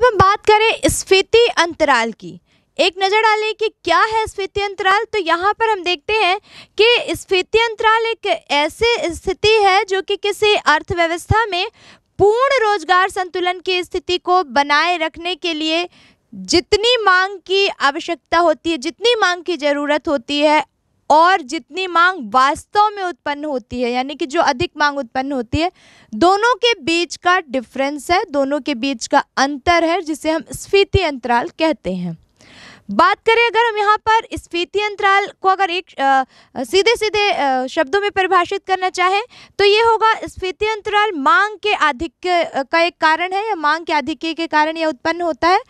अब हम बात करें स्फीति अंतराल की एक नज़र डालें कि क्या है स्फीति अंतराल तो यहाँ पर हम देखते हैं कि स्फीति अंतराल एक ऐसी स्थिति है जो कि किसी अर्थव्यवस्था में पूर्ण रोजगार संतुलन की स्थिति को बनाए रखने के लिए जितनी मांग की आवश्यकता होती है जितनी मांग की ज़रूरत होती है और जितनी मांग वास्तव में उत्पन्न होती है यानी कि जो अधिक मांग उत्पन्न होती है दोनों के बीच का डिफरेंस है दोनों के बीच का अंतर है जिसे हम स्फीति अंतराल कहते हैं बात करें अगर हम यहाँ पर स्फीति अंतराल को अगर एक आ, सीधे सीधे शब्दों में परिभाषित करना चाहें तो ये होगा स्फीति अंतराल मांग के अधिक का एक कारण है या मांग के आधिक्य के कारण यह उत्पन्न होता है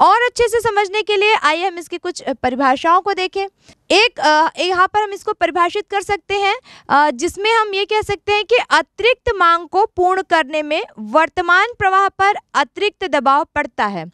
और अच्छे से समझने के लिए आइए हम इसकी कुछ परिभाषाओं को देखें एक यहाँ पर हम इसको परिभाषित कर सकते हैं जिसमें हम ये कह सकते हैं कि अतिरिक्त मांग को पूर्ण करने में वर्तमान प्रवाह पर अतिरिक्त दबाव पड़ता है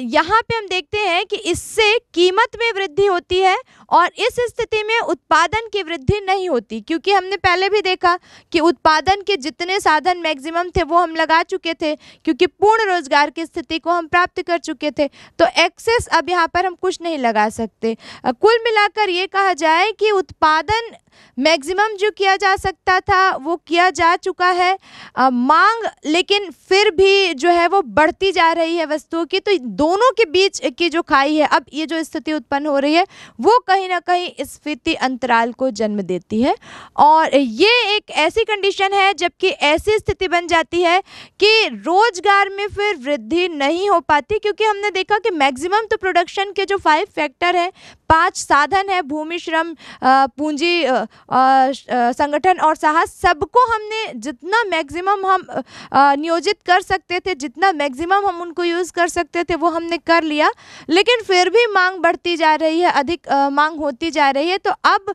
यहाँ पे हम देखते हैं कि इससे कीमत में वृद्धि होती है और इस स्थिति में उत्पादन की वृद्धि नहीं होती क्योंकि हमने पहले भी देखा कि उत्पादन के जितने साधन मैक्सिमम थे वो हम लगा चुके थे क्योंकि पूर्ण रोजगार की स्थिति को हम प्राप्त कर चुके थे तो एक्सेस अब यहाँ पर हम कुछ नहीं लगा सकते कुल मिलाकर ये कहा जाए कि उत्पादन मैक्सिमम जो किया जा सकता था वो किया जा चुका है आ, मांग लेकिन फिर भी जो है वो बढ़ती जा रही है वस्तुओं होगी तो दोनों के बीच की जो खाई है अब ये जो स्थिति उत्पन्न हो रही है वो कहीं ना कहीं स्फीति अंतराल को जन्म देती है और ये एक ऐसी कंडीशन है जबकि ऐसी स्थिति बन जाती है कि रोजगार में फिर वृद्धि नहीं हो पाती क्योंकि हमने देखा कि मैक्सिमम तो प्रोडक्शन के जो फाइव फैक्टर हैं पांच साधन है भूमि श्रम पूंजी संगठन और साहस सबको हमने जितना मैक्सिमम हम नियोजित कर सकते थे जितना मैक्सिमम हम उनको यूज़ कर सकते थे वो हमने कर लिया लेकिन फिर भी मांग बढ़ती जा रही है अधिक मांग होती जा रही है तो अब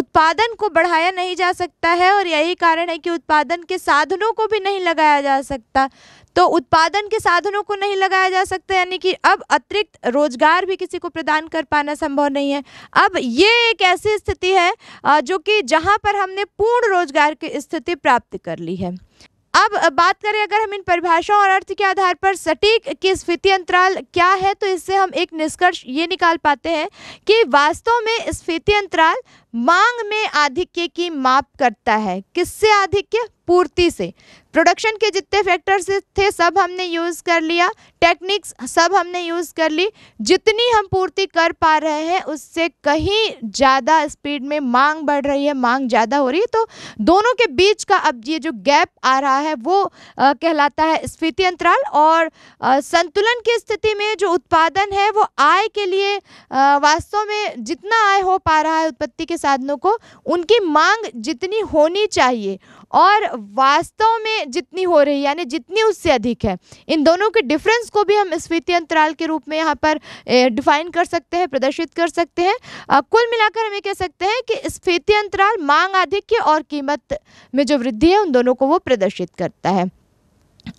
उत्पादन को बढ़ाया नहीं जा सकता है और यही कारण है कि उत्पादन के साधनों को भी नहीं लगाया जा सकता तो उत्पादन के साधनों को नहीं लगाया जा सकता यानी कि अब अतिरिक्त रोजगार भी किसी को प्रदान कर पाना संभव नहीं है अब ये एक ऐसी स्थिति है जो कि जहाँ पर हमने पूर्ण रोजगार की स्थिति प्राप्त कर ली है अब बात करें अगर हम इन परिभाषाओं और अर्थ के आधार पर सटीक की स्फीति अंतराल क्या है तो इससे हम एक निष्कर्ष ये निकाल पाते हैं कि वास्तव में स्फीति अंतराल मांग में आधिक्य की माप करता है किससे आधिक्य पूर्ति से प्रोडक्शन के जितने फैक्टर्स थे सब हमने यूज़ कर लिया टेक्निक्स सब हमने यूज़ कर ली जितनी हम पूर्ति कर पा रहे हैं उससे कहीं ज़्यादा स्पीड में मांग बढ़ रही है मांग ज़्यादा हो रही है तो दोनों के बीच का अब ये जो गैप आ रहा है वो आ, कहलाता है स्फीति अंतराल और आ, संतुलन की स्थिति में जो उत्पादन है वो आय के लिए वास्तव में जितना आय हो पा रहा है उत्पत्ति के साधनों को उनकी मांग जितनी होनी चाहिए और वास्तव में जितनी हो रही है यानी जितनी उससे अधिक है इन दोनों के डिफरेंस को भी हम स्फीति अंतराल के रूप में यहाँ पर डिफाइन कर सकते हैं प्रदर्शित कर सकते हैं कुल मिलाकर हमें कह सकते हैं कि स्फीति अंतराल मांग आधिक्य और कीमत में जो वृद्धि है उन दोनों को वो प्रदर्शित करता है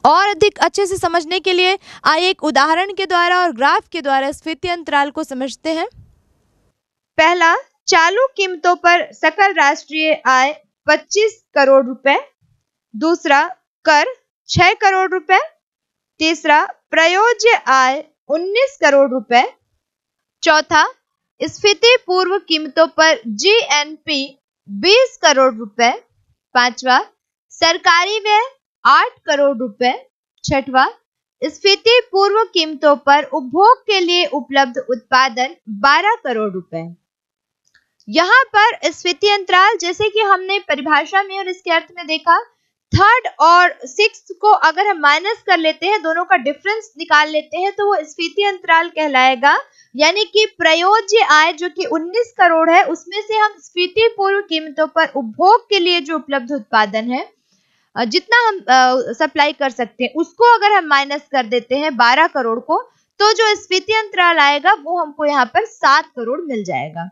और अधिक अच्छे से समझने के लिए आइए एक उदाहरण के द्वारा और ग्राफ के द्वारा स्फीति अंतराल को समझते हैं पहला चालू कीमतों पर सकल राष्ट्रीय आय 25 करोड़ रुपए दूसरा कर 6 करोड़ रुपए तीसरा प्रयोज्य आय 19 करोड़ रुपए चौथा स्फीति पूर्व कीमतों पर जीएनपी 20 करोड़ रुपए पांचवा सरकारी व्यय 8 करोड़ रुपए छठवा स्फीति पूर्व कीमतों पर उपभोग के लिए उपलब्ध उत्पादन 12 करोड़ रुपए यहाँ पर स्फीति अंतराल जैसे कि हमने परिभाषा में और इसके अर्थ में देखा थर्ड और सिक्स को अगर हम माइनस कर लेते हैं दोनों का डिफरेंस निकाल लेते हैं तो वो स्फीति अंतराल कहलाएगा यानी कि प्रयोज्य आय जो कि 19 करोड़ है उसमें से हम स्फीति पूर्व कीमतों पर उपभोग के लिए जो उपलब्ध उत्पादन है जितना हम सप्लाई कर सकते हैं उसको अगर हम माइनस कर देते हैं 12 करोड़ को तो जो स्फीति अंतराल आएगा वो हमको यहाँ पर सात करोड़ मिल जाएगा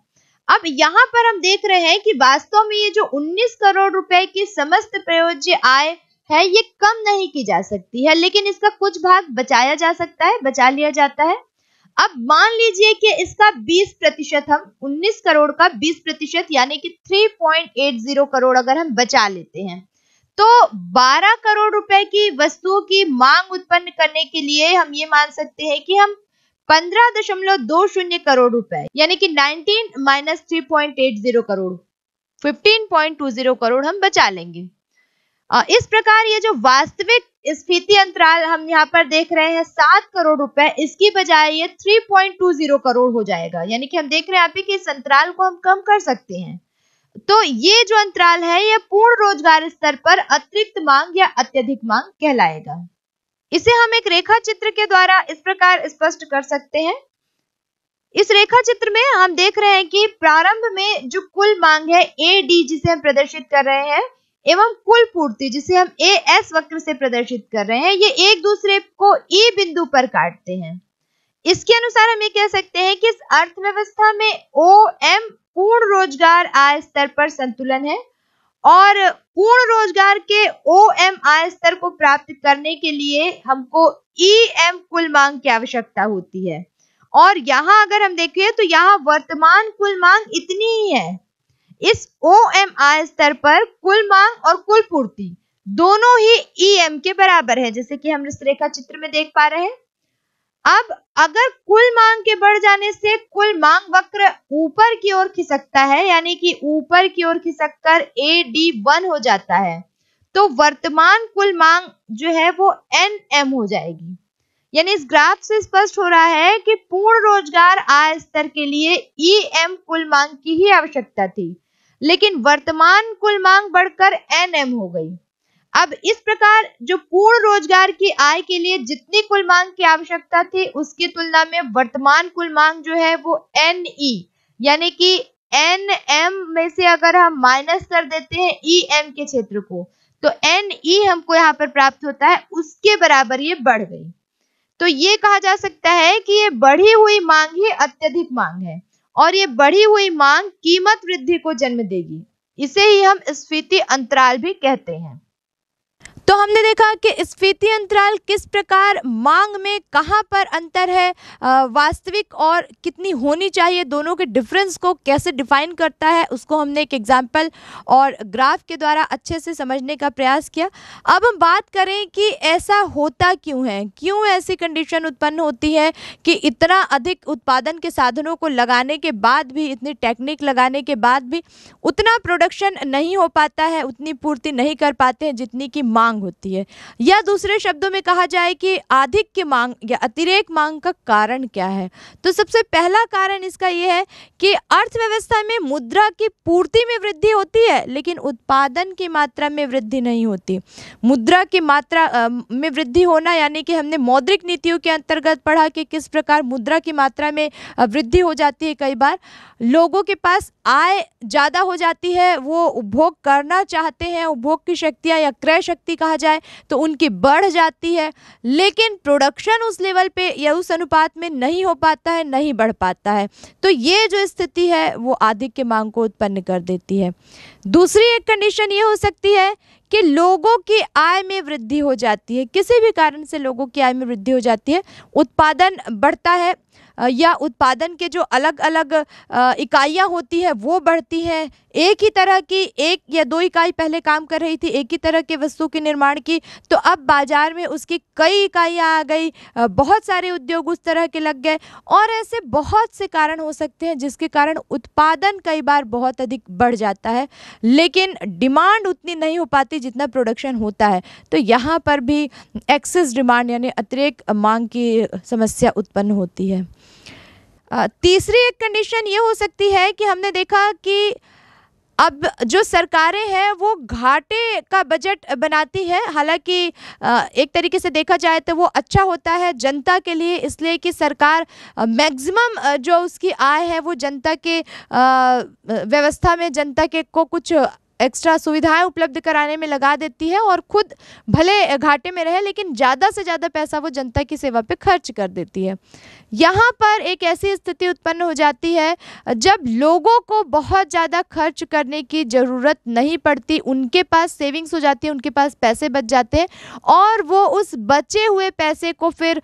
अब यहाँ पर हम देख रहे हैं कि वास्तव में ये जो 19 करोड़ रुपए की समस्त प्रयोज्य आय है ये कम नहीं की जा सकती है लेकिन इसका कुछ भाग बचाया जा सकता है बचा लिया जाता है अब मान लीजिए कि इसका 20 प्रतिशत हम 19 करोड़ का 20 प्रतिशत यानी कि 3.80 करोड़ अगर हम बचा लेते हैं तो 12 करोड़ रुपए की वस्तुओं की मांग उत्पन्न करने के लिए हम ये मान सकते हैं कि हम पंद्रह दशमलव दो शून्य करोड़ रुपए यानी कि 19 minus three point eight zero crore 15.20 crore हम बचा लेंगे इस प्रकार ये जो वास्तविक स्फीति अंतराल हम यहाँ पर देख रहे हैं सात करोड़ रुपए इसकी बजाय ये 3.20 करोड़ हो जाएगा यानी कि हम देख रहे हैं आप कि इस अंतराल को हम कम कर सकते हैं तो ये जो अंतराल है ये पूर्ण रोजगार स्तर पर अतिरिक्त मांग या अत्यधिक मांग कहलाएगा इसे हम एक रेखा चित्र के द्वारा इस प्रकार स्पष्ट कर सकते हैं इस रेखा चित्र में हम देख रहे हैं कि प्रारंभ में जो कुल मांग है ए डी जिसे हम प्रदर्शित कर रहे हैं एवं कुल पूर्ति जिसे हम ए एस वक्र से प्रदर्शित कर रहे हैं ये एक दूसरे को ई e बिंदु पर काटते हैं इसके अनुसार हम ये कह सकते हैं कि इस अर्थव्यवस्था में ओ एम पूर्ण रोजगार आय स्तर पर संतुलन है और पूर्ण रोजगार के ओ एम आई स्तर को प्राप्त करने के लिए हमको ई e एम कुल मांग की आवश्यकता होती है और यहाँ अगर हम देखें तो यहाँ वर्तमान कुल मांग इतनी ही है इस ओ एम आई स्तर पर कुल मांग और कुल पूर्ति दोनों ही ई e एम के बराबर है जैसे कि हम इस रेखा चित्र में देख पा रहे हैं अब अगर कुल मांग के बढ़ जाने से कुल मांग वक्र ऊपर की ओर खिसकता है यानी कि ऊपर की ओर खिसक कर ए डी वन हो जाता है तो वर्तमान कुल मांग जो है वो एन एम हो जाएगी यानी इस ग्राफ से स्पष्ट हो रहा है कि पूर्ण रोजगार आय स्तर के लिए ई e एम कुल मांग की ही आवश्यकता थी लेकिन वर्तमान कुल मांग बढ़कर एन एम हो गई अब इस प्रकार जो पूर्ण रोजगार की आय के लिए जितनी कुल मांग की आवश्यकता थी उसकी तुलना में वर्तमान कुल मांग जो है वो एन ई e, यानी कि एन एम में से अगर हम माइनस कर देते हैं ई e एम के क्षेत्र को तो एन ई e हमको यहाँ पर प्राप्त होता है उसके बराबर ये बढ़ गई तो ये कहा जा सकता है कि ये बढ़ी हुई मांग ही अत्यधिक मांग है और ये बढ़ी हुई मांग कीमत वृद्धि को जन्म देगी इसे ही हम स्फीति अंतराल भी कहते हैं तो हमने देखा कि स्फीति अंतराल किस प्रकार मांग में कहाँ पर अंतर है वास्तविक और कितनी होनी चाहिए दोनों के डिफरेंस को कैसे डिफाइन करता है उसको हमने एक एग्जाम्पल और ग्राफ के द्वारा अच्छे से समझने का प्रयास किया अब हम बात करें कि ऐसा होता क्यों है क्यों ऐसी कंडीशन उत्पन्न होती है कि इतना अधिक उत्पादन के साधनों को लगाने के बाद भी इतनी टेक्निक लगाने के बाद भी उतना प्रोडक्शन नहीं हो पाता है उतनी पूर्ति नहीं कर पाते हैं जितनी की मांग मांग होती है या दूसरे शब्दों में कहा जाए कि अधिक की मांग या अतिरेक मांग का कारण क्या है तो सबसे पहला कारण इसका यह है कि अर्थव्यवस्था में मुद्रा की पूर्ति में वृद्धि होती है लेकिन उत्पादन की मात्रा में वृद्धि नहीं होती मुद्रा की मात्रा में वृद्धि होना यानी कि हमने मौद्रिक नीतियों के अंतर्गत पढ़ा कि किस प्रकार मुद्रा की मात्रा में वृद्धि हो जाती है कई बार लोगों के पास आय ज़्यादा हो जाती है वो उपभोग करना चाहते हैं उपभोग की शक्तियाँ या क्रय शक्ति कहा जाए तो उनकी बढ़ जाती है लेकिन प्रोडक्शन उस लेवल पे या उस अनुपात में नहीं हो पाता है नहीं बढ़ पाता है तो ये जो स्थिति है वो आधिक की मांग को उत्पन्न कर देती है दूसरी एक कंडीशन ये हो सकती है कि लोगों की आय में वृद्धि हो जाती है किसी भी कारण से लोगों की आय में वृद्धि हो जाती है उत्पादन बढ़ता है या उत्पादन के जो अलग अलग इकाइयाँ होती है वो बढ़ती हैं एक ही तरह की एक या दो इकाई पहले काम कर रही थी एक ही तरह के वस्तु के निर्माण की तो अब बाज़ार में उसकी कई इकाइयाँ आ गई बहुत सारे उद्योग उस तरह के लग गए और ऐसे बहुत से कारण हो सकते हैं जिसके कारण उत्पादन कई बार बहुत अधिक बढ़ जाता है लेकिन डिमांड उतनी नहीं हो पाती जितना प्रोडक्शन होता है तो यहाँ पर भी एक्सेस डिमांड यानी अतिरिक्त मांग की समस्या उत्पन्न होती है तीसरी एक कंडीशन ये हो सकती है कि हमने देखा कि अब जो सरकारें हैं वो घाटे का बजट बनाती है हालांकि एक तरीके से देखा जाए तो वो अच्छा होता है जनता के लिए इसलिए कि सरकार मैक्सिमम जो उसकी आय है वो जनता के व्यवस्था में जनता के को कुछ एक्स्ट्रा सुविधाएं उपलब्ध कराने में लगा देती है और खुद भले घाटे में रहे लेकिन ज़्यादा से ज़्यादा पैसा वो जनता की सेवा पे खर्च कर देती है यहाँ पर एक ऐसी स्थिति उत्पन्न हो जाती है जब लोगों को बहुत ज़्यादा खर्च करने की ज़रूरत नहीं पड़ती उनके पास सेविंग्स हो जाती है उनके पास पैसे बच जाते हैं और वो उस बचे हुए पैसे को फिर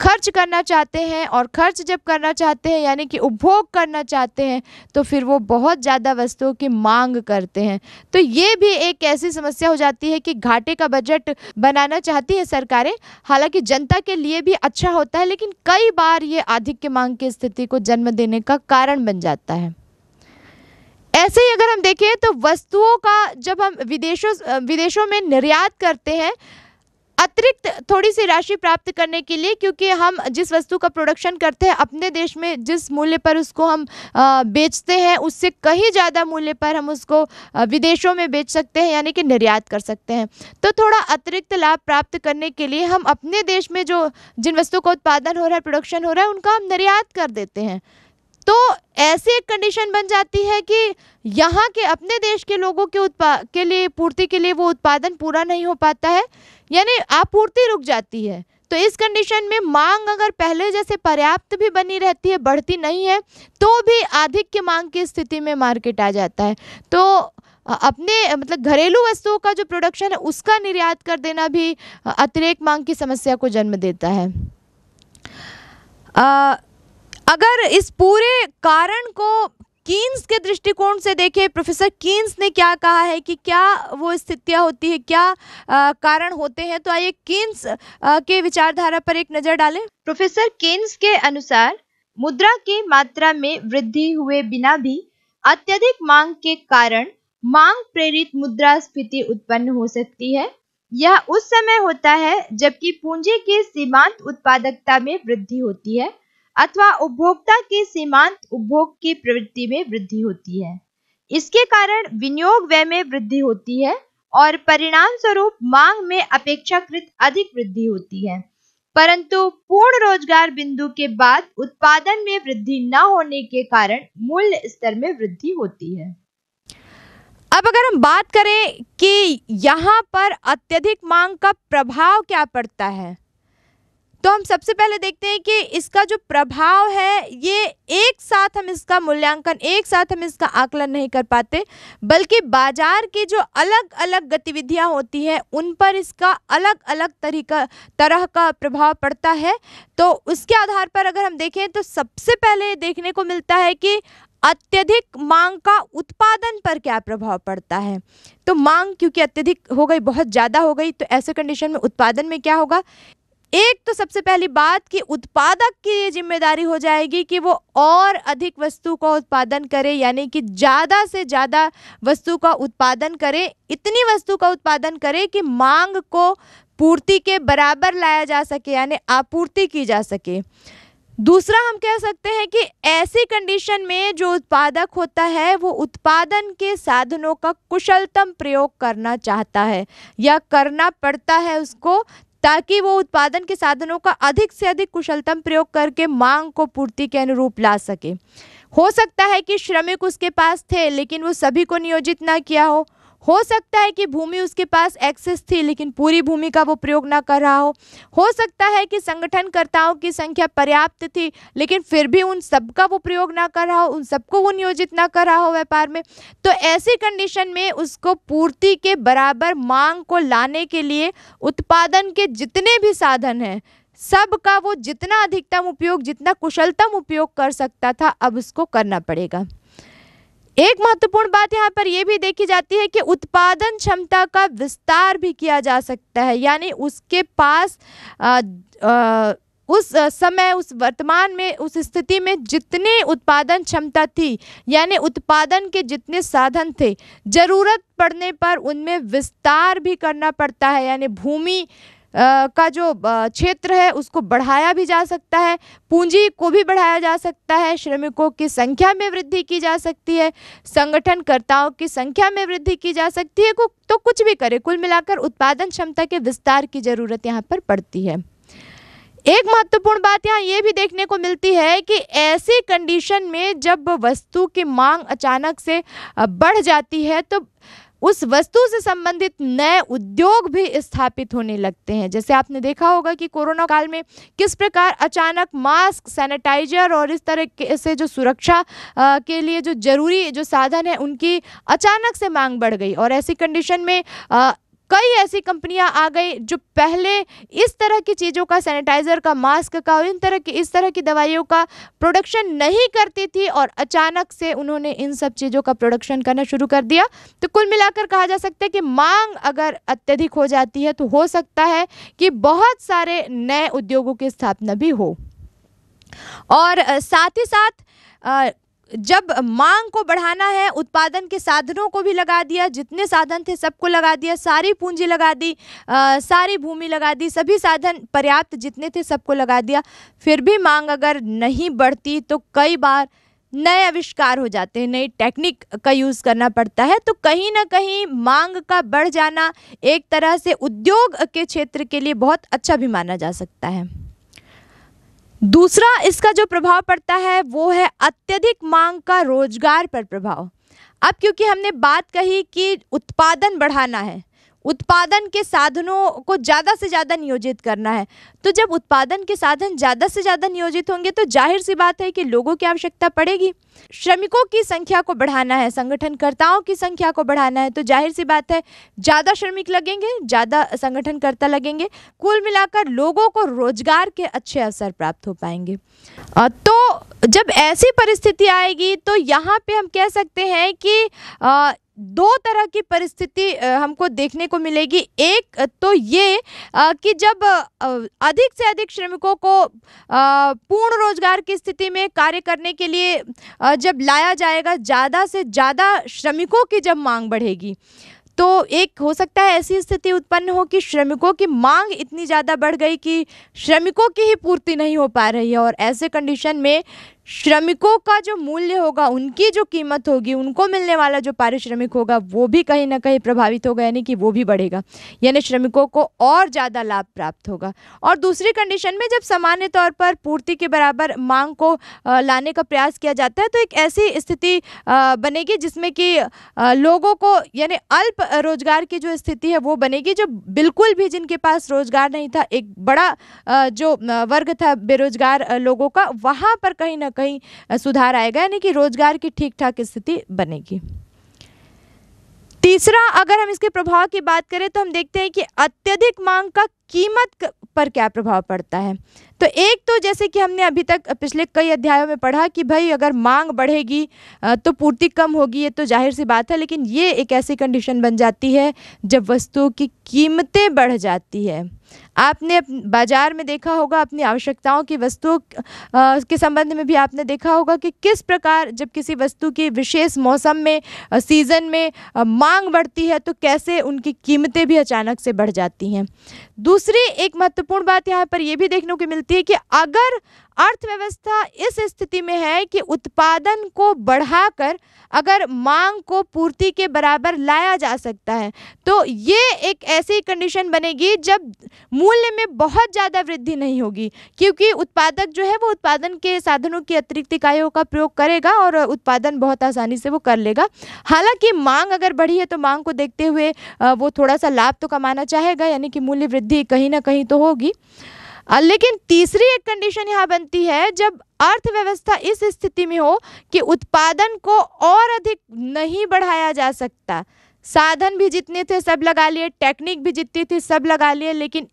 खर्च करना चाहते हैं और खर्च जब करना चाहते हैं यानी कि उपभोग करना चाहते हैं तो फिर वो बहुत ज़्यादा वस्तुओं की मांग करते हैं हैं तो ये भी एक ऐसी समस्या हो जाती है कि घाटे का बजट बनाना चाहती है सरकारें हालांकि जनता के लिए भी अच्छा होता है लेकिन कई बार ये आधिक्य मांग की स्थिति को जन्म देने का कारण बन जाता है ऐसे ही अगर हम देखें तो वस्तुओं का जब हम विदेशों विदेशों में निर्यात करते हैं अतिरिक्त थोड़ी सी राशि प्राप्त करने के लिए क्योंकि हम जिस वस्तु का प्रोडक्शन करते हैं अपने देश में जिस मूल्य पर उसको हम बेचते हैं उससे कहीं ज़्यादा मूल्य पर हम उसको विदेशों में बेच सकते हैं यानी कि निर्यात कर सकते हैं तो थोड़ा अतिरिक्त लाभ प्राप्त करने के लिए हम अपने देश में जो जिन वस्तुओं का उत्पादन हो रहा है प्रोडक्शन हो रहा है उनका हम निर्यात कर देते हैं तो ऐसी एक कंडीशन बन जाती है कि यहाँ के अपने देश के लोगों के उत्पा के लिए पूर्ति के लिए वो उत्पादन पूरा नहीं हो पाता है यानी आपूर्ति रुक जाती है तो इस कंडीशन में मांग अगर पहले जैसे पर्याप्त भी बनी रहती है बढ़ती नहीं है तो भी अधिक की मांग की स्थिति में मार्केट आ जाता है तो अपने मतलब घरेलू वस्तुओं का जो प्रोडक्शन है उसका निर्यात कर देना भी अतिरिक्त मांग की समस्या को जन्म देता है आ, अगर इस पूरे कारण को कीन्स के दृष्टिकोण से देखें प्रोफेसर कीन्स ने क्या कहा है कि क्या वो स्थितियाँ होती है क्या आ, कारण होते हैं तो आइए कीन्स के विचारधारा पर एक नज़र डालें प्रोफेसर कीन्स के अनुसार मुद्रा के मात्रा में वृद्धि हुए बिना भी अत्यधिक मांग के कारण मांग प्रेरित मुद्रा स्फीति उत्पन्न हो सकती है यह उस समय होता है जबकि पूंजी की सीमांत उत्पादकता में वृद्धि होती है अथवा उपभोक्ता के सीमांत उपभोग की प्रवृत्ति में वृद्धि होती है इसके कारण विनियोग व्यय में वृद्धि होती है और परिणाम स्वरूप मांग में अपेक्षाकृत अधिक वृद्धि होती है परंतु पूर्ण रोजगार बिंदु के बाद उत्पादन में वृद्धि न होने के कारण मूल्य स्तर में वृद्धि होती है अब अगर हम बात करें कि यहाँ पर अत्यधिक मांग का प्रभाव क्या पड़ता है तो हम सबसे पहले देखते हैं कि इसका जो प्रभाव है ये एक साथ हम इसका मूल्यांकन एक साथ हम इसका आकलन नहीं कर पाते बल्कि बाजार की जो अलग अलग गतिविधियां होती हैं उन पर इसका अलग अलग तरीका तरह का प्रभाव पड़ता है तो उसके आधार पर अगर हम देखें तो सबसे पहले देखने को मिलता है कि अत्यधिक मांग का उत्पादन पर क्या प्रभाव पड़ता है तो मांग क्योंकि अत्यधिक हो गई बहुत ज़्यादा हो गई तो ऐसे कंडीशन में उत्पादन में क्या होगा एक तो सबसे पहली बात कि उत्पादक की ये जिम्मेदारी हो जाएगी कि वो और अधिक वस्तु का उत्पादन करे यानी कि ज़्यादा से ज़्यादा वस्तु का उत्पादन करे इतनी वस्तु का उत्पादन करे कि मांग को पूर्ति के बराबर लाया जा सके यानी आपूर्ति की जा सके दूसरा हम कह सकते हैं कि ऐसी कंडीशन में जो उत्पादक होता है वो उत्पादन के साधनों का कुशलतम प्रयोग करना चाहता है या करना पड़ता है उसको ताकि वो उत्पादन के साधनों का अधिक से अधिक कुशलतम प्रयोग करके मांग को पूर्ति के अनुरूप ला सके हो सकता है कि श्रमिक उसके पास थे लेकिन वो सभी को नियोजित ना किया हो हो सकता है कि भूमि उसके पास एक्सेस थी लेकिन पूरी भूमि का वो प्रयोग ना कर रहा हो हो सकता है कि संगठनकर्ताओं की संख्या पर्याप्त थी लेकिन फिर भी उन सबका वो प्रयोग ना कर रहा हो उन सबको वो नियोजित ना कर रहा हो व्यापार में तो ऐसी कंडीशन में उसको पूर्ति के बराबर मांग को लाने के लिए उत्पादन के जितने भी साधन हैं सब का वो जितना अधिकतम उपयोग जितना कुशलतम उपयोग कर सकता था अब उसको करना पड़ेगा एक महत्वपूर्ण बात यहाँ पर यह भी देखी जाती है कि उत्पादन क्षमता का विस्तार भी किया जा सकता है यानी उसके पास आ, आ, उस समय उस वर्तमान में उस स्थिति में जितनी उत्पादन क्षमता थी यानी उत्पादन के जितने साधन थे ज़रूरत पड़ने पर उनमें विस्तार भी करना पड़ता है यानी भूमि का जो क्षेत्र है उसको बढ़ाया भी जा सकता है पूंजी को भी बढ़ाया जा सकता है श्रमिकों की संख्या में वृद्धि की जा सकती है संगठनकर्ताओं की संख्या में वृद्धि की जा सकती है तो कुछ भी करे कुल मिलाकर उत्पादन क्षमता के विस्तार की ज़रूरत यहाँ पर पड़ती है एक महत्वपूर्ण बात यहाँ ये भी देखने को मिलती है कि ऐसी कंडीशन में जब वस्तु की मांग अचानक से बढ़ जाती है तो उस वस्तु से संबंधित नए उद्योग भी स्थापित होने लगते हैं जैसे आपने देखा होगा कि कोरोना काल में किस प्रकार अचानक मास्क सैनिटाइजर और इस तरह से जो सुरक्षा के लिए जो जरूरी जो साधन है उनकी अचानक से मांग बढ़ गई और ऐसी कंडीशन में कई ऐसी कंपनियां आ गई जो पहले इस तरह की चीज़ों का सैनिटाइज़र का मास्क का और इन तरह की इस तरह की दवाइयों का प्रोडक्शन नहीं करती थी और अचानक से उन्होंने इन सब चीज़ों का प्रोडक्शन करना शुरू कर दिया तो कुल मिलाकर कहा जा सकता है कि मांग अगर अत्यधिक हो जाती है तो हो सकता है कि बहुत सारे नए उद्योगों की स्थापना भी हो और साथ ही साथ जब मांग को बढ़ाना है उत्पादन के साधनों को भी लगा दिया जितने साधन थे सबको लगा दिया सारी पूंजी लगा दी आ, सारी भूमि लगा दी सभी साधन पर्याप्त जितने थे सबको लगा दिया फिर भी मांग अगर नहीं बढ़ती तो कई बार नए आविष्कार हो जाते हैं नई टेक्निक का यूज़ करना पड़ता है तो कहीं ना कहीं मांग का बढ़ जाना एक तरह से उद्योग के क्षेत्र के लिए बहुत अच्छा भी माना जा सकता है दूसरा इसका जो प्रभाव पड़ता है वो है अत्यधिक मांग का रोजगार पर प्रभाव अब क्योंकि हमने बात कही कि उत्पादन बढ़ाना है उत्पादन के साधनों को ज़्यादा से ज़्यादा नियोजित करना है तो जब उत्पादन के साधन ज़्यादा से ज़्यादा नियोजित होंगे तो जाहिर सी बात है कि लोगों की आवश्यकता पड़ेगी श्रमिकों की संख्या को बढ़ाना है संगठनकर्ताओं की संख्या को बढ़ाना है तो जाहिर सी बात है ज़्यादा श्रमिक लगेंगे ज़्यादा संगठनकर्ता लगेंगे कुल मिलाकर लोगों को रोजगार के अच्छे अवसर प्राप्त हो पाएंगे तो जब ऐसी परिस्थिति आएगी तो यहाँ पे हम कह सकते हैं कि दो तरह की परिस्थिति हमको देखने को मिलेगी एक तो ये कि जब अधिक से अधिक श्रमिकों को पूर्ण रोजगार की स्थिति में कार्य करने के लिए जब लाया जाएगा ज़्यादा से ज़्यादा श्रमिकों की जब मांग बढ़ेगी तो एक हो सकता है ऐसी स्थिति उत्पन्न हो कि श्रमिकों की मांग इतनी ज़्यादा बढ़ गई कि श्रमिकों की ही पूर्ति नहीं हो पा रही है और ऐसे कंडीशन में श्रमिकों का जो मूल्य होगा उनकी जो कीमत होगी उनको मिलने वाला जो पारिश्रमिक होगा वो भी कहीं ना कहीं प्रभावित होगा यानी कि वो भी बढ़ेगा यानी श्रमिकों को और ज़्यादा लाभ प्राप्त होगा और दूसरी कंडीशन में जब सामान्य तौर पर पूर्ति के बराबर मांग को लाने का प्रयास किया जाता है तो एक ऐसी स्थिति बनेगी जिसमें कि लोगों को यानी अल्प रोजगार की जो स्थिति है वो बनेगी जो बिल्कुल भी जिनके पास रोजगार नहीं था एक बड़ा जो वर्ग था बेरोजगार लोगों का वहाँ पर कहीं ना कहीं कहीं सुधार आएगा यानी कि रोजगार की ठीक ठाक स्थिति बनेगी तीसरा अगर हम इसके प्रभाव की बात करें तो हम देखते हैं कि अत्यधिक मांग का कीमत पर क्या प्रभाव पड़ता है तो एक तो जैसे कि हमने अभी तक पिछले कई अध्यायों में पढ़ा कि भाई अगर मांग बढ़ेगी तो पूर्ति कम होगी ये तो जाहिर सी बात है लेकिन ये एक ऐसी कंडीशन बन जाती है जब वस्तुओं की कीमतें बढ़ जाती है आपने बाज़ार में देखा होगा अपनी आवश्यकताओं की वस्तुओं के संबंध में भी आपने देखा होगा कि किस प्रकार जब किसी वस्तु की विशेष मौसम में सीज़न में मांग बढ़ती है तो कैसे उनकी कीमतें भी अचानक से बढ़ जाती हैं दूसरी एक महत्वपूर्ण बात यहाँ पर यह भी देखने को मिलती है कि अगर अर्थव्यवस्था इस स्थिति में है कि उत्पादन को बढ़ाकर अगर मांग को पूर्ति के बराबर लाया जा सकता है तो ये एक ऐसी कंडीशन बनेगी जब मूल्य में बहुत ज़्यादा वृद्धि नहीं होगी क्योंकि उत्पादक जो है वो उत्पादन के साधनों की अतिरिक्त इकाइयों का प्रयोग करेगा और उत्पादन बहुत आसानी से वो कर लेगा हालांकि मांग अगर बढ़ी है तो मांग को देखते हुए वो थोड़ा सा लाभ तो कमाना चाहेगा यानी कि मूल्य वृद्धि कहीं ना कहीं तो होगी लेकिन तीसरी एक कंडीशन यहाँ बनती है जब अर्थव्यवस्था इस स्थिति में हो कि उत्पादन को और अधिक नहीं बढ़ाया जा सकता साधन भी जितने थे सब लगा लिए टेक्निक भी जितनी थी सब लगा लिए लेकिन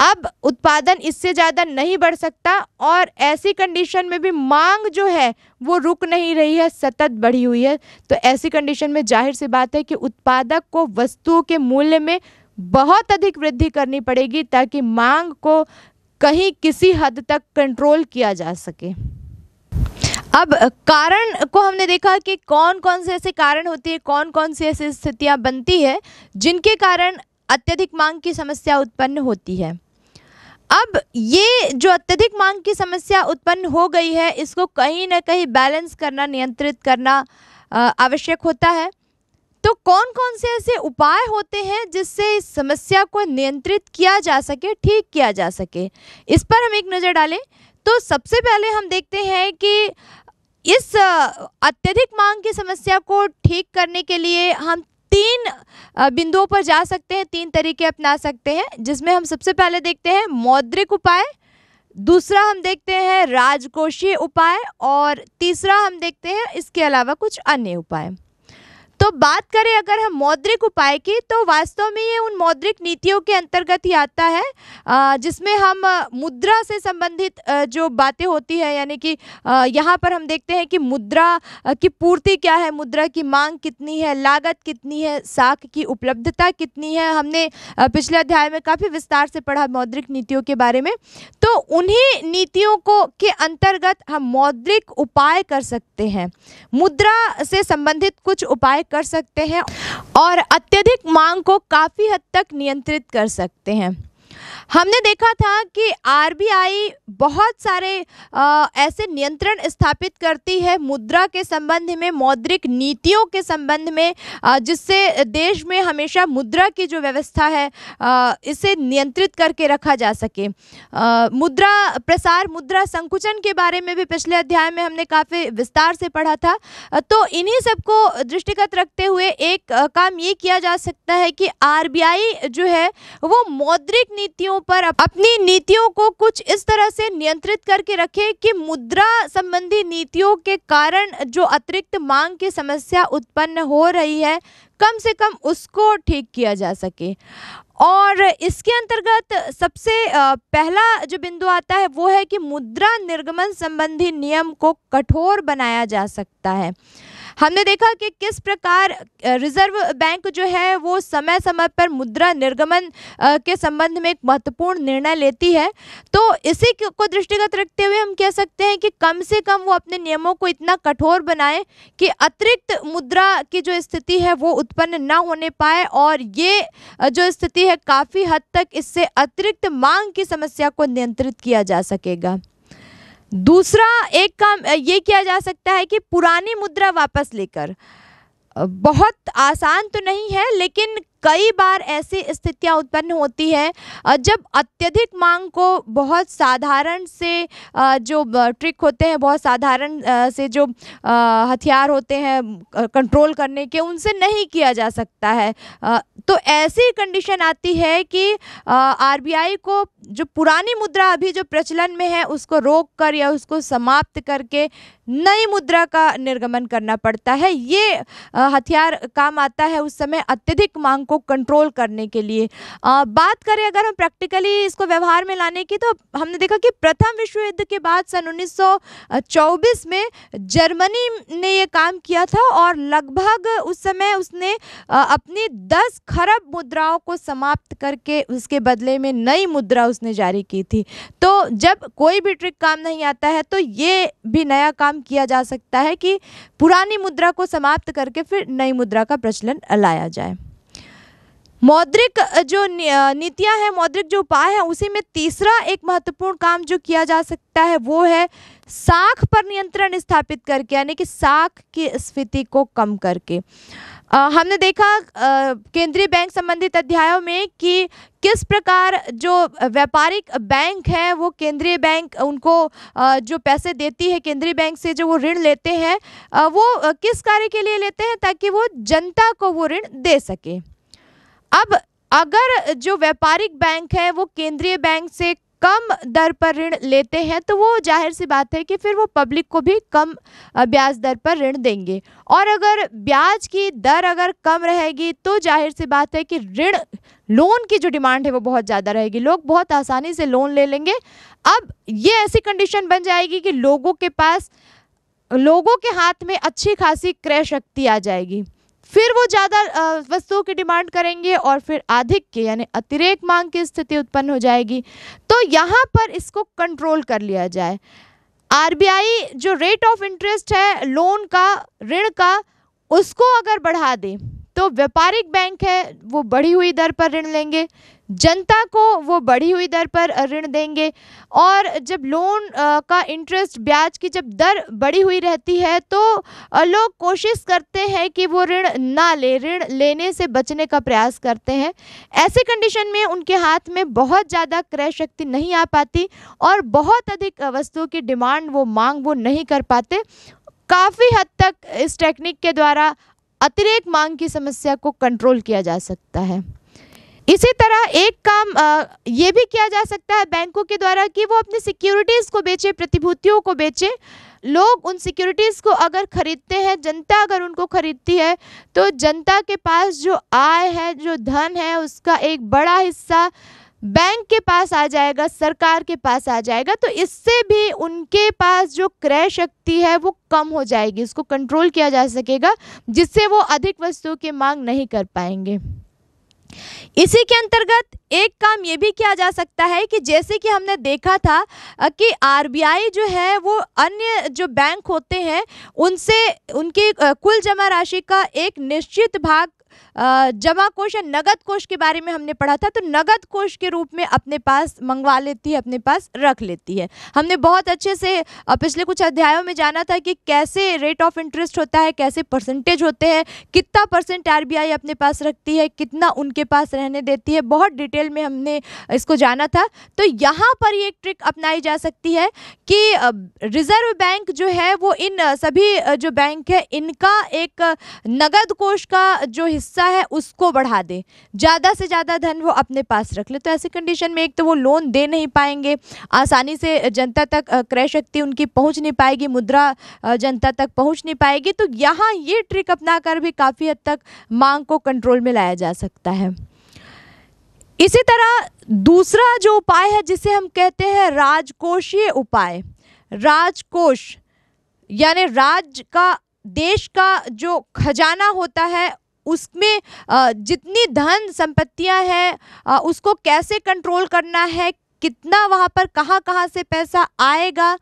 अब उत्पादन इससे ज़्यादा नहीं बढ़ सकता और ऐसी कंडीशन में भी मांग जो है वो रुक नहीं रही है सतत बढ़ी हुई है तो ऐसी कंडीशन में जाहिर सी बात है कि उत्पादक को वस्तुओं के मूल्य में बहुत अधिक वृद्धि करनी पड़ेगी ताकि मांग को कहीं किसी हद तक कंट्रोल किया जा सके अब कारण को हमने देखा कि कौन कौन से ऐसे कारण होते हैं कौन कौन सी ऐसी स्थितियां बनती है जिनके कारण अत्यधिक मांग की समस्या उत्पन्न होती है अब ये जो अत्यधिक मांग की समस्या उत्पन्न हो गई है इसको कहीं ना कहीं बैलेंस करना नियंत्रित करना आवश्यक होता है तो कौन कौन से ऐसे उपाय होते हैं जिससे इस समस्या को नियंत्रित किया जा सके ठीक किया जा सके इस पर हम एक नज़र डालें तो सबसे पहले हम देखते हैं कि इस अत्यधिक मांग की समस्या को ठीक करने के लिए हम तीन बिंदुओं पर जा सकते हैं तीन तरीके अपना सकते हैं जिसमें हम सबसे पहले देखते हैं मौद्रिक उपाय दूसरा हम देखते हैं राजकोषीय उपाय और तीसरा हम देखते हैं इसके अलावा कुछ अन्य उपाय तो बात करें अगर हम मौद्रिक उपाय की तो वास्तव में ये उन मौद्रिक नीतियों के अंतर्गत ही आता है जिसमें हम मुद्रा से संबंधित जो बातें होती है यानी कि यहाँ पर हम देखते हैं कि मुद्रा की पूर्ति क्या है मुद्रा की मांग कितनी है लागत कितनी है साख की उपलब्धता कितनी है हमने पिछले अध्याय में काफ़ी विस्तार से पढ़ा मौद्रिक नीतियों के बारे में तो उन्हीं नीतियों को के अंतर्गत हम मौद्रिक उपाय कर सकते हैं मुद्रा से संबंधित कुछ उपाय कर सकते हैं और अत्यधिक मांग को काफ़ी हद तक नियंत्रित कर सकते हैं हमने देखा था कि आरबीआई बहुत सारे आ, ऐसे नियंत्रण स्थापित करती है मुद्रा के संबंध में मौद्रिक नीतियों के संबंध में जिससे देश में हमेशा मुद्रा की जो व्यवस्था है आ, इसे नियंत्रित करके रखा जा सके आ, मुद्रा प्रसार मुद्रा संकुचन के बारे में भी पिछले अध्याय में हमने काफ़ी विस्तार से पढ़ा था तो इन्हीं सबको दृष्टिगत रखते हुए एक काम ये किया जा सकता है कि आर जो है वो मौद्रिक नीति नीतियों पर अपनी नीतियों को कुछ इस तरह से नियंत्रित करके रखे कि मुद्रा संबंधी नीतियों के कारण जो अतिरिक्त मांग की समस्या उत्पन्न हो रही है कम से कम उसको ठीक किया जा सके और इसके अंतर्गत सबसे पहला जो बिंदु आता है वो है कि मुद्रा निर्गमन संबंधी नियम को कठोर बनाया जा सकता है हमने देखा कि किस प्रकार रिजर्व बैंक जो है वो समय समय पर मुद्रा निर्गमन के संबंध में एक महत्वपूर्ण निर्णय लेती है तो इसी को दृष्टिगत रखते हुए हम कह सकते हैं कि कम से कम वो अपने नियमों को इतना कठोर बनाए कि अतिरिक्त मुद्रा की जो स्थिति है वो उत्पन्न ना होने पाए और ये जो स्थिति है काफ़ी हद तक इससे अतिरिक्त मांग की समस्या को नियंत्रित किया जा सकेगा दूसरा एक काम ये किया जा सकता है कि पुरानी मुद्रा वापस लेकर बहुत आसान तो नहीं है लेकिन कई बार ऐसी स्थितियां उत्पन्न होती हैं जब अत्यधिक मांग को बहुत साधारण से जो ट्रिक होते हैं बहुत साधारण से जो हथियार होते हैं कंट्रोल करने के उनसे नहीं किया जा सकता है तो ऐसी कंडीशन आती है कि आरबीआई को जो पुरानी मुद्रा अभी जो प्रचलन में है उसको रोक कर या उसको समाप्त करके नई मुद्रा का निर्गमन करना पड़ता है ये हथियार काम आता है उस समय अत्यधिक मांग को कंट्रोल करने के लिए आ, बात करें अगर हम प्रैक्टिकली इसको व्यवहार में लाने की तो हमने देखा कि प्रथम विश्व युद्ध के बाद सन 1924 में जर्मनी ने ये काम किया था और लगभग उस समय उसने अपनी दस खरब मुद्राओं को समाप्त करके उसके बदले में नई मुद्रा उस उसने जारी की थी तो जब कोई भी ट्रिक काम नहीं आता है तो ये भी नया काम किया जा सकता है कि पुरानी मुद्रा को समाप्त करके फिर नई मुद्रा का प्रचलन लाया जाए मौद्रिक जो नीतियां हैं मौद्रिक जो उपाय हैं उसी में तीसरा एक महत्वपूर्ण काम जो किया जा सकता है वो है साख पर नियंत्रण स्थापित करके यानी कि साख की स्फीति को कम करके आ, हमने देखा केंद्रीय बैंक संबंधित अध्यायों में कि किस प्रकार जो व्यापारिक बैंक हैं वो केंद्रीय बैंक उनको जो पैसे देती है केंद्रीय बैंक से जो वो ऋण लेते हैं वो किस कार्य के लिए लेते हैं ताकि वो जनता को वो ऋण दे सके अब अगर जो व्यापारिक बैंक है वो केंद्रीय बैंक से कम दर पर ऋण लेते हैं तो वो जाहिर सी बात है कि फिर वो पब्लिक को भी कम ब्याज दर पर ऋण देंगे और अगर ब्याज की दर अगर कम रहेगी तो जाहिर सी बात है कि ऋण लोन की जो डिमांड है वो बहुत ज़्यादा रहेगी लोग बहुत आसानी से लोन ले लेंगे अब ये ऐसी कंडीशन बन जाएगी कि लोगों के पास लोगों के हाथ में अच्छी खासी क्रय शक्ति आ जाएगी फिर वो ज़्यादा वस्तुओं की डिमांड करेंगे और फिर अधिक की यानी अतिरेक मांग की स्थिति उत्पन्न हो जाएगी तो यहाँ पर इसको कंट्रोल कर लिया जाए आरबीआई जो रेट ऑफ इंटरेस्ट है लोन का ऋण का उसको अगर बढ़ा दें तो व्यापारिक बैंक है वो बढ़ी हुई दर पर ऋण लेंगे जनता को वो बढ़ी हुई दर पर ऋण देंगे और जब लोन का इंटरेस्ट ब्याज की जब दर बढ़ी हुई रहती है तो लोग कोशिश करते हैं कि वो ऋण ना ले ऋण लेने से बचने का प्रयास करते हैं ऐसे कंडीशन में उनके हाथ में बहुत ज़्यादा क्रय शक्ति नहीं आ पाती और बहुत अधिक वस्तुओं की डिमांड वो मांग वो नहीं कर पाते काफ़ी हद तक इस टेक्निक के द्वारा अतिरेक मांग की समस्या को कंट्रोल किया जा सकता है इसी तरह एक काम ये भी किया जा सकता है बैंकों के द्वारा कि वो अपनी सिक्योरिटीज़ को बेचे प्रतिभूतियों को बेचे लोग उन सिक्योरिटीज़ को अगर ख़रीदते हैं जनता अगर उनको ख़रीदती है तो जनता के पास जो आय है जो धन है उसका एक बड़ा हिस्सा बैंक के पास आ जाएगा सरकार के पास आ जाएगा तो इससे भी उनके पास जो क्रय शक्ति है वो कम हो जाएगी उसको कंट्रोल किया जा सकेगा जिससे वो अधिक वस्तुओं की मांग नहीं कर पाएंगे इसी के अंतर्गत एक काम ये भी किया जा सकता है कि जैसे कि हमने देखा था कि आरबीआई जो है वो अन्य जो बैंक होते हैं उनसे उनकी कुल जमा राशि का एक निश्चित भाग जमा कोष या नगद कोष के बारे में हमने पढ़ा था तो नगद कोष के रूप में अपने पास मंगवा लेती है अपने पास रख लेती है हमने बहुत अच्छे से पिछले कुछ अध्यायों में जाना था कि कैसे रेट ऑफ इंटरेस्ट होता है कैसे परसेंटेज होते हैं कितना परसेंट आर अपने पास रखती है कितना उनके पास रहने देती है बहुत डिटेल में हमने इसको जाना था तो यहाँ पर ये एक ट्रिक अपनाई जा सकती है कि रिजर्व बैंक जो है वो इन सभी जो बैंक है इनका एक नगद कोष का जो हिस्सा हिस्सा है उसको बढ़ा दे ज़्यादा से ज़्यादा धन वो अपने पास रख ले तो ऐसी कंडीशन में एक तो वो लोन दे नहीं पाएंगे आसानी से जनता तक क्रय शक्ति उनकी पहुँच नहीं पाएगी मुद्रा जनता तक पहुँच नहीं पाएगी तो यहाँ ये ट्रिक अपना कर भी काफ़ी हद तक मांग को कंट्रोल में लाया जा सकता है इसी तरह दूसरा जो उपाय है जिसे हम कहते हैं राजकोषीय उपाय राजकोष यानी राज का देश का जो खजाना होता है उसमें जितनी धन संपत्तियां हैं उसको कैसे कंट्रोल करना है कितना वहाँ पर कहाँ कहाँ से पैसा आएगा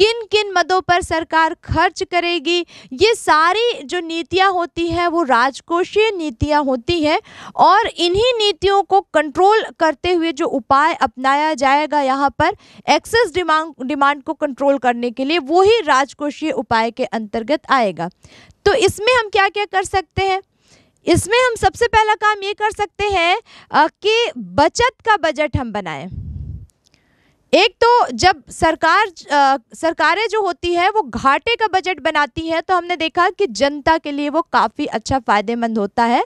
किन किन मदों पर सरकार खर्च करेगी ये सारी जो नीतियाँ होती हैं वो राजकोषीय नीतियाँ होती हैं और इन्हीं नीतियों को कंट्रोल करते हुए जो उपाय अपनाया जाएगा यहाँ पर एक्सेस डिमांड डिमांड को कंट्रोल करने के लिए वो ही राजकोषीय उपाय के अंतर्गत आएगा तो इसमें हम क्या क्या कर सकते हैं इसमें हम सबसे पहला काम ये कर सकते हैं कि बचत का बजट हम बनाएं एक तो जब सरकार आ, सरकारें जो होती है वो घाटे का बजट बनाती है तो हमने देखा कि जनता के लिए वो काफ़ी अच्छा फ़ायदेमंद होता है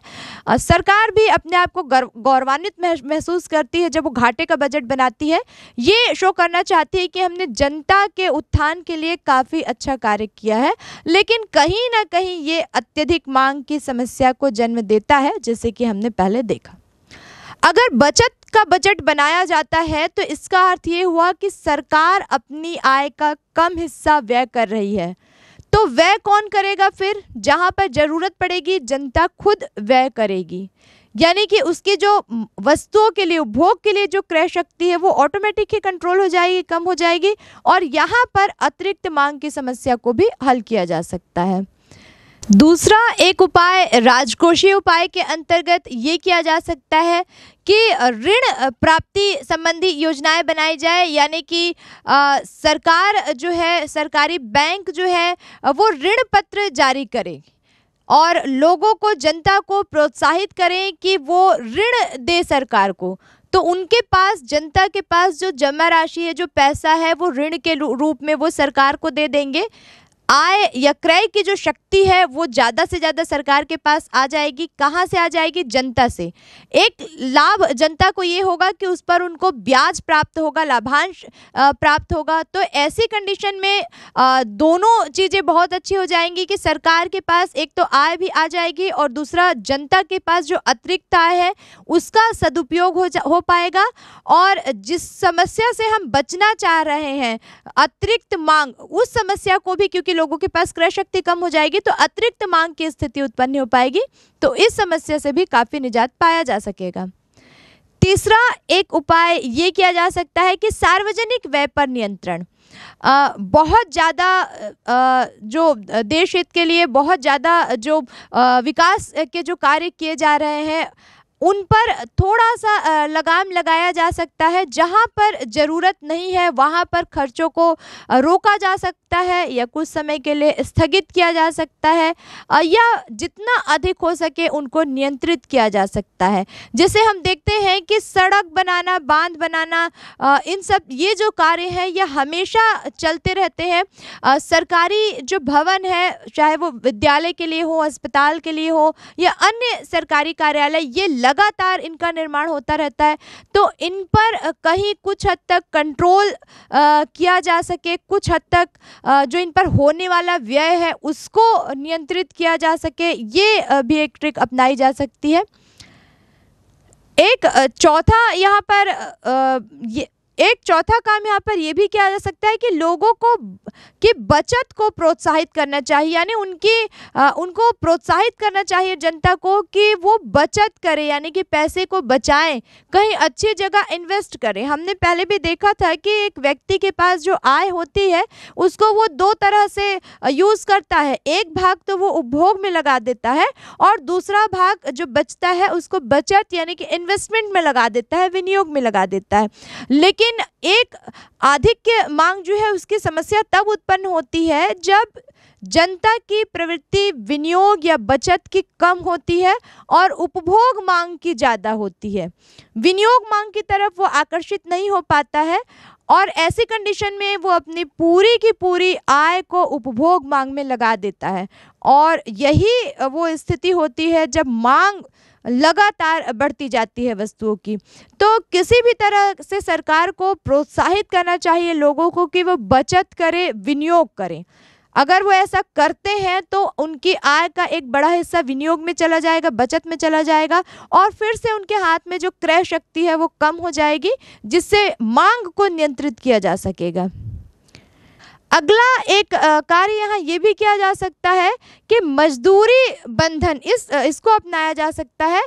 आ, सरकार भी अपने आप को गौरवान्वित महसूस करती है जब वो घाटे का बजट बनाती है ये शो करना चाहती है कि हमने जनता के उत्थान के लिए काफ़ी अच्छा कार्य किया है लेकिन कहीं ना कहीं ये अत्यधिक मांग की समस्या को जन्म देता है जैसे कि हमने पहले देखा अगर बचत का बजट बनाया जाता है तो इसका अर्थ ये हुआ कि सरकार अपनी आय का कम हिस्सा व्यय कर रही है तो व्यय कौन करेगा फिर जहाँ पर ज़रूरत पड़ेगी जनता खुद व्यय करेगी यानी कि उसकी जो वस्तुओं के लिए उपभोग के लिए जो क्रय शक्ति है वो ऑटोमेटिक ही कंट्रोल हो जाएगी कम हो जाएगी और यहाँ पर अतिरिक्त मांग की समस्या को भी हल किया जा सकता है दूसरा एक उपाय राजकोषीय उपाय के अंतर्गत ये किया जा सकता है कि ऋण प्राप्ति संबंधी योजनाएं बनाई जाए यानी कि सरकार जो है सरकारी बैंक जो है वो ऋण पत्र जारी करें और लोगों को जनता को प्रोत्साहित करें कि वो ऋण दे सरकार को तो उनके पास जनता के पास जो जमा राशि है जो पैसा है वो ऋण के रूप में वो सरकार को दे देंगे आय या क्रय की जो शक्ति है वो ज़्यादा से ज़्यादा सरकार के पास आ जाएगी कहाँ से आ जाएगी जनता से एक लाभ जनता को ये होगा कि उस पर उनको ब्याज प्राप्त होगा लाभांश प्राप्त होगा तो ऐसी कंडीशन में दोनों चीज़ें बहुत अच्छी हो जाएंगी कि सरकार के पास एक तो आय भी आ जाएगी और दूसरा जनता के पास जो अतिरिक्त आय है उसका सदुपयोग हो हो पाएगा और जिस समस्या से हम बचना चाह रहे हैं अतिरिक्त मांग उस समस्या को भी क्योंकि लोगों के पास क्रय शक्ति कम हो जाएगी तो अतिरिक्त मांग की स्थिति उत्पन्न हो पाएगी तो इस समस्या से भी काफ़ी निजात पाया जा सकेगा तीसरा एक उपाय ये किया जा सकता है कि सार्वजनिक व्यय पर नियंत्रण बहुत ज़्यादा जो देश हित के लिए बहुत ज़्यादा जो आ, विकास के जो कार्य किए जा रहे हैं उन पर थोड़ा सा लगाम लगाया जा सकता है जहाँ पर ज़रूरत नहीं है वहाँ पर खर्चों को रोका जा सकता है या कुछ समय के लिए स्थगित किया जा सकता है या जितना अधिक हो सके उनको नियंत्रित किया जा सकता है जैसे हम देखते हैं कि सड़क बनाना बांध बनाना इन सब ये जो कार्य हैं यह हमेशा चलते रहते हैं सरकारी जो भवन है चाहे वो विद्यालय के लिए हो अस्पताल के लिए हो या अन्य सरकारी कार्यालय ये लग लगातार इनका निर्माण होता रहता है तो इन पर कहीं कुछ हद तक कंट्रोल किया जा सके कुछ हद तक जो इन पर होने वाला व्यय है उसको नियंत्रित किया जा सके ये भी एक ट्रिक अपनाई जा सकती है एक चौथा यहाँ पर ये एक चौथा काम यहाँ पर यह भी किया जा सकता है कि लोगों को की बचत को प्रोत्साहित करना चाहिए यानी उनकी आ, उनको प्रोत्साहित करना चाहिए जनता को कि वो बचत करें यानी कि पैसे को बचाएं कहीं अच्छी जगह इन्वेस्ट करें हमने पहले भी देखा था कि एक व्यक्ति के पास जो आय होती है उसको वो दो तरह से यूज़ करता है एक भाग तो वो उपभोग में लगा देता है और दूसरा भाग जो बचता है उसको बचत यानी कि इन्वेस्टमेंट में लगा देता है विनियोग में लगा देता है लेकिन लेकिन एक आधिक्य मांग जो है उसकी समस्या तब उत्पन्न होती है जब जनता की प्रवृत्ति विनियोग या बचत की कम होती है और उपभोग मांग की ज़्यादा होती है विनियोग मांग की तरफ वो आकर्षित नहीं हो पाता है और ऐसी कंडीशन में वो अपनी पूरी की पूरी आय को उपभोग मांग में लगा देता है और यही वो स्थिति होती है जब मांग लगातार बढ़ती जाती है वस्तुओं की तो किसी भी तरह से सरकार को प्रोत्साहित करना चाहिए लोगों को कि वो बचत करें विनियोग करें अगर वो ऐसा करते हैं तो उनकी आय का एक बड़ा हिस्सा विनियोग में चला जाएगा बचत में चला जाएगा और फिर से उनके हाथ में जो क्रय शक्ति है वो कम हो जाएगी जिससे मांग को नियंत्रित किया जा सकेगा अगला एक कार्य यहाँ ये भी किया जा सकता है कि मजदूरी बंधन इस इसको अपनाया जा सकता है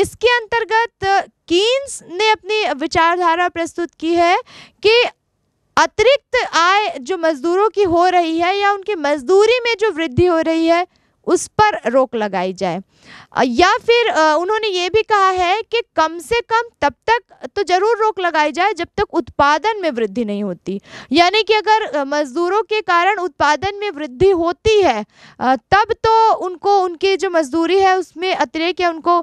इसके अंतर्गत कीन्स ने अपनी विचारधारा प्रस्तुत की है कि अतिरिक्त आय जो मजदूरों की हो रही है या उनकी मजदूरी में जो वृद्धि हो रही है उस पर रोक लगाई जाए या फिर उन्होंने ये भी कहा है कि कम से कम तब तक तो ज़रूर रोक लगाई जाए जब तक उत्पादन में वृद्धि नहीं होती यानी कि अगर मज़दूरों के कारण उत्पादन में वृद्धि होती है तब तो उनको उनकी जो मजदूरी है उसमें अतिरिक्त या उनको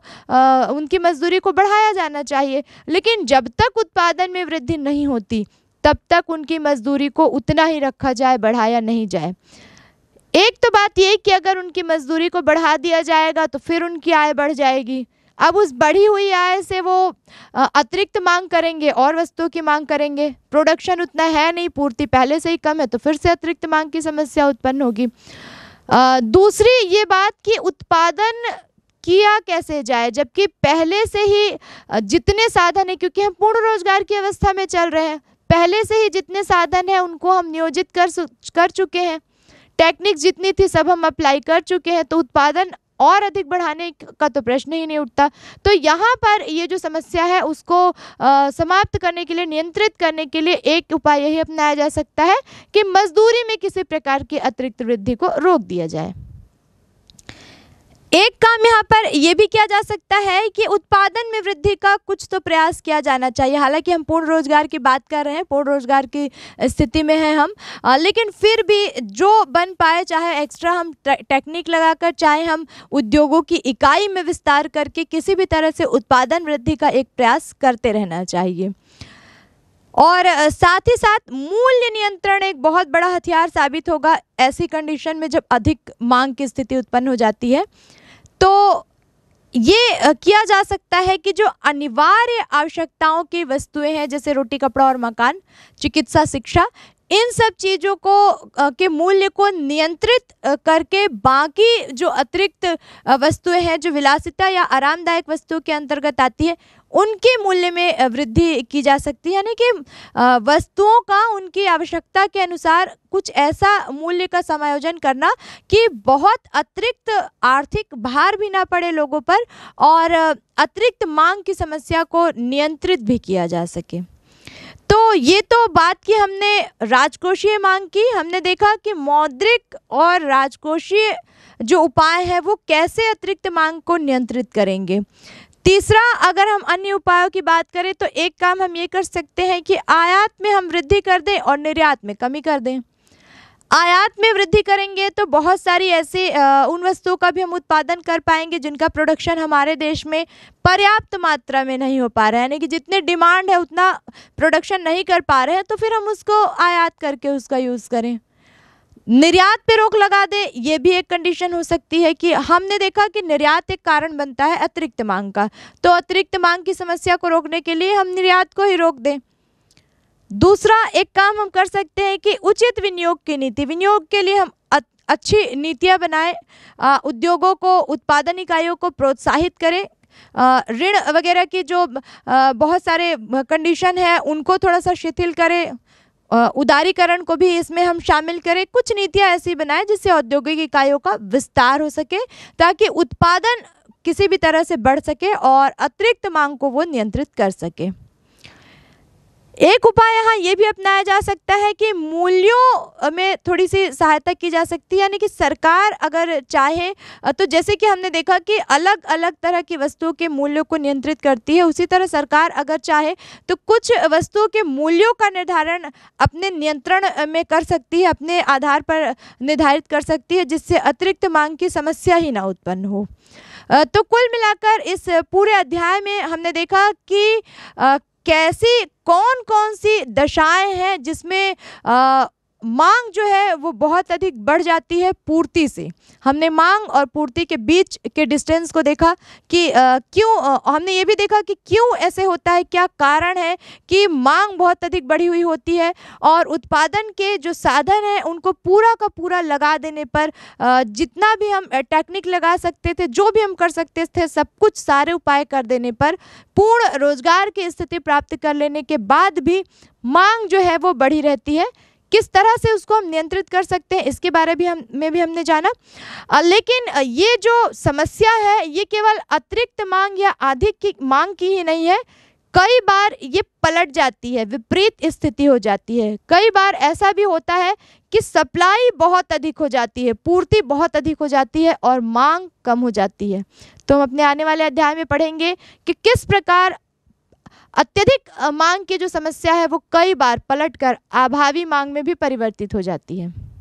उनकी मजदूरी को बढ़ाया जाना चाहिए लेकिन जब तक उत्पादन में वृद्धि नहीं होती तब तक उनकी मजदूरी को उतना ही रखा जाए बढ़ाया नहीं जाए एक तो बात ये कि अगर उनकी मजदूरी को बढ़ा दिया जाएगा तो फिर उनकी आय बढ़ जाएगी अब उस बढ़ी हुई आय से वो अतिरिक्त मांग करेंगे और वस्तुओं की मांग करेंगे प्रोडक्शन उतना है नहीं पूर्ति पहले से ही कम है तो फिर से अतिरिक्त मांग की समस्या उत्पन्न होगी दूसरी ये बात कि उत्पादन किया कैसे जाए जबकि पहले से ही जितने साधन हैं क्योंकि हम पूर्ण रोजगार की अवस्था में चल रहे हैं पहले से ही जितने साधन हैं उनको हम नियोजित कर कर चुके हैं टेक्निक जितनी थी सब हम अप्लाई कर चुके हैं तो उत्पादन और अधिक बढ़ाने का तो प्रश्न ही नहीं उठता तो यहाँ पर ये जो समस्या है उसको आ, समाप्त करने के लिए नियंत्रित करने के लिए एक उपाय यही अपनाया जा सकता है कि मजदूरी में किसी प्रकार की अतिरिक्त वृद्धि को रोक दिया जाए एक काम यहाँ पर यह भी किया जा सकता है कि उत्पादन में वृद्धि का कुछ तो प्रयास किया जाना चाहिए हालांकि हम पूर्ण रोजगार की बात कर रहे हैं पूर्ण रोजगार की स्थिति में हैं हम आ, लेकिन फिर भी जो बन पाए चाहे एक्स्ट्रा हम टेक्निक लगाकर चाहे हम उद्योगों की इकाई में विस्तार करके किसी भी तरह से उत्पादन वृद्धि का एक प्रयास करते रहना चाहिए और साथ ही साथ मूल्य नियंत्रण एक बहुत बड़ा हथियार साबित होगा ऐसी कंडीशन में जब अधिक मांग की स्थिति उत्पन्न हो जाती है तो ये किया जा सकता है कि जो अनिवार्य आवश्यकताओं की वस्तुएं हैं जैसे रोटी कपड़ा और मकान चिकित्सा शिक्षा इन सब चीज़ों को के मूल्य को नियंत्रित करके बाकी जो अतिरिक्त वस्तुएं हैं जो विलासिता या आरामदायक वस्तुओं के अंतर्गत आती है उनके मूल्य में वृद्धि की जा सकती है यानी कि वस्तुओं का उनकी आवश्यकता के अनुसार कुछ ऐसा मूल्य का समायोजन करना कि बहुत अतिरिक्त आर्थिक भार भी ना पड़े लोगों पर और अतिरिक्त मांग की समस्या को नियंत्रित भी किया जा सके तो ये तो बात की हमने राजकोषीय मांग की हमने देखा कि मौद्रिक और राजकोषीय जो उपाय हैं वो कैसे अतिरिक्त मांग को नियंत्रित करेंगे तीसरा अगर हम अन्य उपायों की बात करें तो एक काम हम ये कर सकते हैं कि आयात में हम वृद्धि कर दें और निर्यात में कमी कर दें आयात में वृद्धि करेंगे तो बहुत सारी ऐसे उन वस्तुओं का भी हम उत्पादन कर पाएंगे जिनका प्रोडक्शन हमारे देश में पर्याप्त मात्रा में नहीं हो पा रहा है यानी कि जितने डिमांड है उतना प्रोडक्शन नहीं कर पा रहे हैं तो फिर हम उसको आयात करके उसका यूज़ करें निर्यात पे रोक लगा दे ये भी एक कंडीशन हो सकती है कि हमने देखा कि निर्यात एक कारण बनता है अतिरिक्त मांग का तो अतिरिक्त मांग की समस्या को रोकने के लिए हम निर्यात को ही रोक दें दूसरा एक काम हम कर सकते हैं कि उचित विनियोग की नीति विनियोग के लिए हम अच्छी नीतियाँ बनाएं उद्योगों को उत्पादन इकाइयों को प्रोत्साहित करें ऋण वगैरह की जो बहुत सारे कंडीशन है उनको थोड़ा सा शिथिल करें उदारीकरण को भी इसमें हम शामिल करें कुछ नीतियां ऐसी बनाएं जिससे औद्योगिक इकाइयों का विस्तार हो सके ताकि उत्पादन किसी भी तरह से बढ़ सके और अतिरिक्त मांग को वो नियंत्रित कर सके एक उपाय यहाँ ये भी अपनाया जा सकता है कि मूल्यों में थोड़ी सी सहायता की जा सकती है यानी कि सरकार अगर चाहे तो जैसे कि हमने देखा कि अलग अलग तरह की वस्तुओं के मूल्यों को नियंत्रित करती है उसी तरह सरकार अगर चाहे तो कुछ वस्तुओं के मूल्यों का निर्धारण अपने नियंत्रण में कर सकती है अपने आधार पर निर्धारित कर सकती है जिससे अतिरिक्त मांग की समस्या ही ना उत्पन्न हो तो कुल मिलाकर इस पूरे अध्याय में हमने देखा कि कैसी कौन कौन सी दशाएं हैं जिसमें आ, मांग जो है वो बहुत अधिक बढ़ जाती है पूर्ति से हमने मांग और पूर्ति के बीच के डिस्टेंस को देखा कि क्यों हमने ये भी देखा कि क्यों ऐसे होता है क्या कारण है कि मांग बहुत अधिक बढ़ी हुई होती है और उत्पादन के जो साधन हैं उनको पूरा का पूरा लगा देने पर जितना भी हम टेक्निक लगा सकते थे जो भी हम कर सकते थे सब कुछ सारे उपाय कर देने पर पूर्ण रोजगार की स्थिति प्राप्त कर लेने के बाद भी मांग जो है वो बढ़ी रहती है किस तरह से उसको हम नियंत्रित कर सकते हैं इसके बारे भी हम में भी हमने जाना आ, लेकिन ये जो समस्या है ये केवल अतिरिक्त मांग या अधिक की मांग की ही नहीं है कई बार ये पलट जाती है विपरीत स्थिति हो जाती है कई बार ऐसा भी होता है कि सप्लाई बहुत अधिक हो जाती है पूर्ति बहुत अधिक हो जाती है और मांग कम हो जाती है तो हम अपने आने वाले अध्याय में पढ़ेंगे कि किस प्रकार अत्यधिक मांग की जो समस्या है वो कई बार पलटकर आभावी मांग में भी परिवर्तित हो जाती है